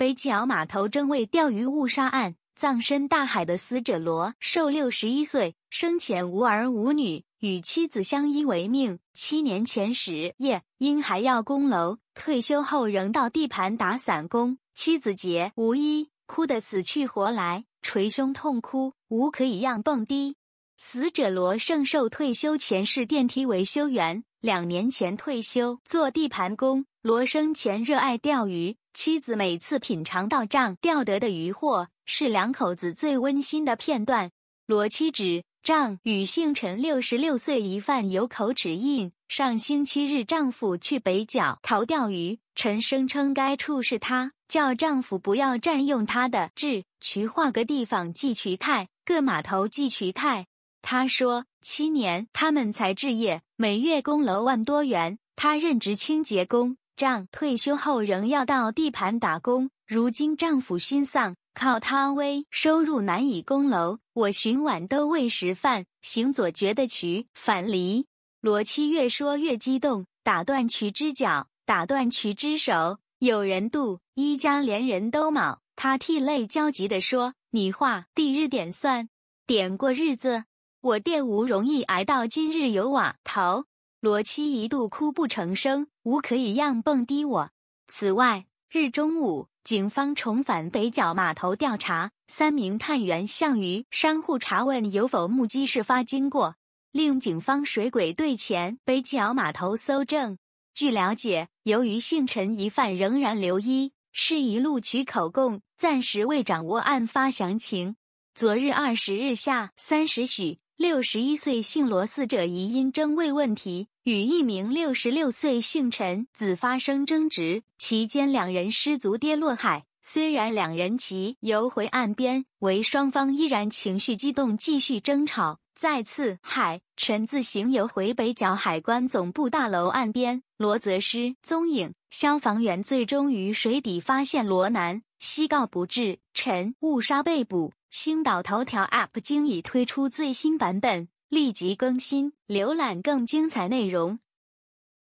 北鸡澳码头正为钓鱼误杀案葬身大海的死者罗寿六十一岁，生前无儿无女，与妻子相依为命。七年前时，夜因还要供楼，退休后仍到地盘打散工。妻子杰无一，哭得死去活来，捶胸痛哭，无可以样蹦迪。死者罗胜寿退休前是电梯维修员，两年前退休做地盘工。罗生前热爱钓鱼，妻子每次品尝到丈钓得的鱼货，是两口子最温馨的片段。罗妻指丈与姓陈六十六岁疑犯有口齿印。上星期日丈夫去北角淘钓鱼，陈声称该处是他叫丈夫不要占用他的。至渠划个地方寄渠太，各码头寄渠太。他说七年他们才置业，每月供楼万多元。他任职清洁工。丈退休后仍要到地盘打工，如今丈夫心丧，靠他微收入难以供楼。我寻晚都未食饭，行左觉得渠反离。罗七越说越激动，打断渠之脚，打断渠之手。有人妒，一家连人都卯。他涕泪焦急地说：“你话地日点算，点过日子，我电无容易挨到今日有瓦头。”罗七一度哭不成声。无可以样蹦迪我。此外，日中午，警方重返北角码头调查，三名探员向于商户查问有否目击事发经过，令警方水鬼队前北角码头搜证。据了解，由于姓陈疑犯仍然留医，适宜录取口供，暂时未掌握案发详情。昨日二十日下三时许。六十一岁姓罗死者疑因争位问题与一名六十六岁姓陈子发生争执，期间两人失足跌落海，虽然两人齐游回岸边，唯双方依然情绪激动，继续争吵。再次海陈自行游回北角海关总部大楼岸边，罗则失踪影。消防员最终于水底发现罗南，西告不治；陈误杀被捕。星岛头条 App 经已推出最新版本，立即更新，浏览更精彩内容。